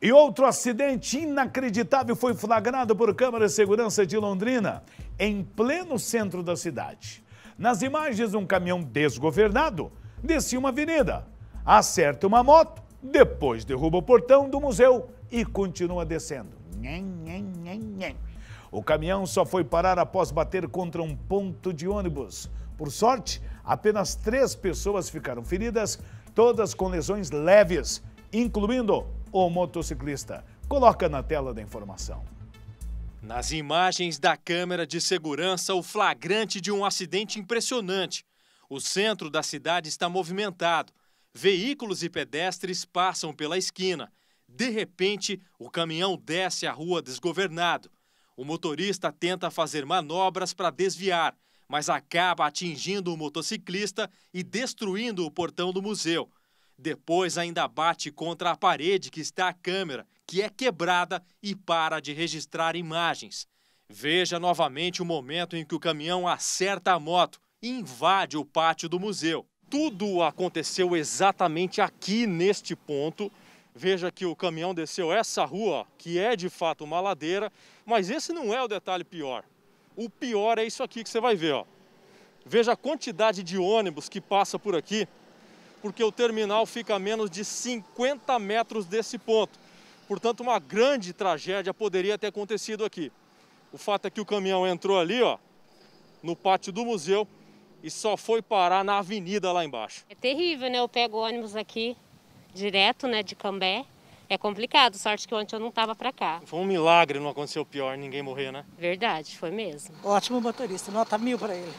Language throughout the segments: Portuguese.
E outro acidente inacreditável foi flagrado por câmeras de segurança de Londrina, em pleno centro da cidade. Nas imagens, um caminhão desgovernado descia uma avenida, acerta uma moto, depois derruba o portão do museu e continua descendo. O caminhão só foi parar após bater contra um ponto de ônibus. Por sorte, apenas três pessoas ficaram feridas, todas com lesões leves, incluindo o motociclista. Coloca na tela da informação. Nas imagens da câmera de segurança, o flagrante de um acidente impressionante. O centro da cidade está movimentado. Veículos e pedestres passam pela esquina. De repente, o caminhão desce a rua desgovernado. O motorista tenta fazer manobras para desviar, mas acaba atingindo o motociclista e destruindo o portão do museu. Depois ainda bate contra a parede que está a câmera, que é quebrada e para de registrar imagens. Veja novamente o momento em que o caminhão acerta a moto e invade o pátio do museu. Tudo aconteceu exatamente aqui neste ponto. Veja que o caminhão desceu essa rua, que é de fato uma ladeira, mas esse não é o detalhe pior. O pior é isso aqui que você vai ver, ó. Veja a quantidade de ônibus que passa por aqui porque o terminal fica a menos de 50 metros desse ponto. Portanto, uma grande tragédia poderia ter acontecido aqui. O fato é que o caminhão entrou ali, ó, no pátio do museu e só foi parar na avenida lá embaixo. É terrível, né? Eu pego ônibus aqui direto, né, de Cambé. É complicado, sorte que ontem eu não estava para cá. Foi um milagre, não aconteceu pior, ninguém morrer, né? Verdade, foi mesmo. Ótimo motorista, nota mil para ele.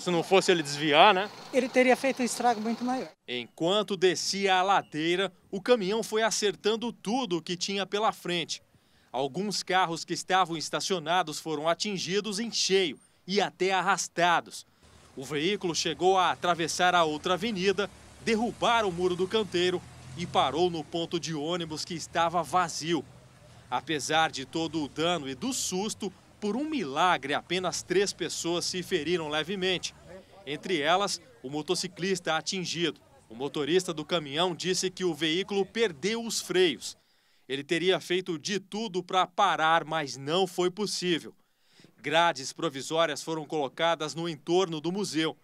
Se não fosse ele desviar, né? Ele teria feito um estrago muito maior. Enquanto descia a ladeira, o caminhão foi acertando tudo o que tinha pela frente. Alguns carros que estavam estacionados foram atingidos em cheio e até arrastados. O veículo chegou a atravessar a outra avenida, derrubar o muro do canteiro e parou no ponto de ônibus que estava vazio. Apesar de todo o dano e do susto, por um milagre, apenas três pessoas se feriram levemente. Entre elas, o motociclista atingido. O motorista do caminhão disse que o veículo perdeu os freios. Ele teria feito de tudo para parar, mas não foi possível. Grades provisórias foram colocadas no entorno do museu.